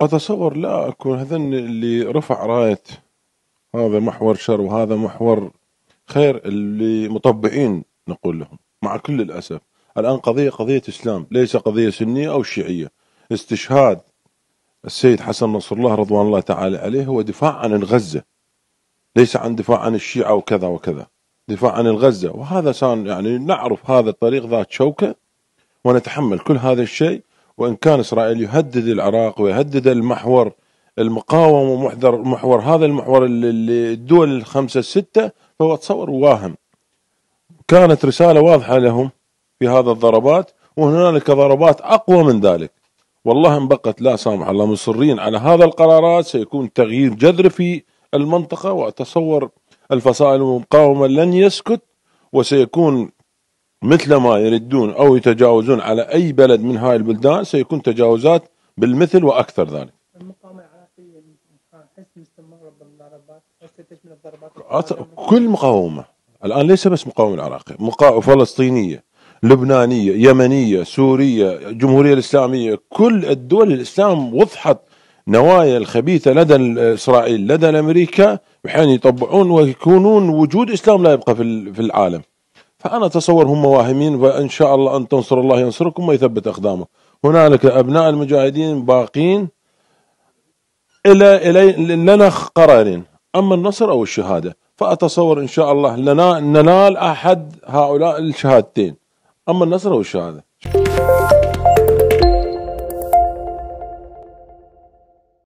أتصور لا أكون هذن اللي رفع راية هذا محور شر وهذا محور خير اللي مطبعين نقول لهم مع كل الأسف الآن قضية قضية إسلام ليس قضية سنية أو شيعية استشهاد السيد حسن نصر الله رضوان الله تعالى عليه هو دفاع عن الغزة ليس عن دفاع عن الشيعة وكذا وكذا دفاع عن الغزة وهذا صار يعني نعرف هذا الطريق ذات شوكة ونتحمل كل هذا الشيء وإن كان إسرائيل يهدد العراق ويهدد المحور المقاومة ومحور محور هذا المحور اللي الدول الخمسة الستة فهو تصور واهم كانت رسالة واضحة لهم في هذا الضربات وهنالك ضربات أقوى من ذلك والله إن بقت لا سامح الله مصرين على هذا القرارات سيكون تغيير جذري في المنطقة وأتصور الفصائل المقاومة لن يسكت وسيكون مثل ما يردون أو يتجاوزون على أي بلد من هاي البلدان سيكون تجاوزات بالمثل وأكثر ذلك يعني كل مقاومة الآن ليس بس مقاومة العراقية مقاومة فلسطينية لبنانية يمنية سورية الجمهورية الإسلامية كل الدول الإسلام وضحت نوايا الخبيثة لدى إسرائيل لدى أمريكا بحيث يطبعون ويكونون وجود إسلام لا يبقى في العالم فأنا أتصور هم واهمين وإن شاء الله أن تنصر الله ينصركم ويثبت أقدامه هنالك أبناء المجاهدين باقين إلى إلي لنا قرارين أما النصر أو الشهادة فأتصور إن شاء الله لنا ننال أحد هؤلاء الشهادتين أما النصر أو الشهادة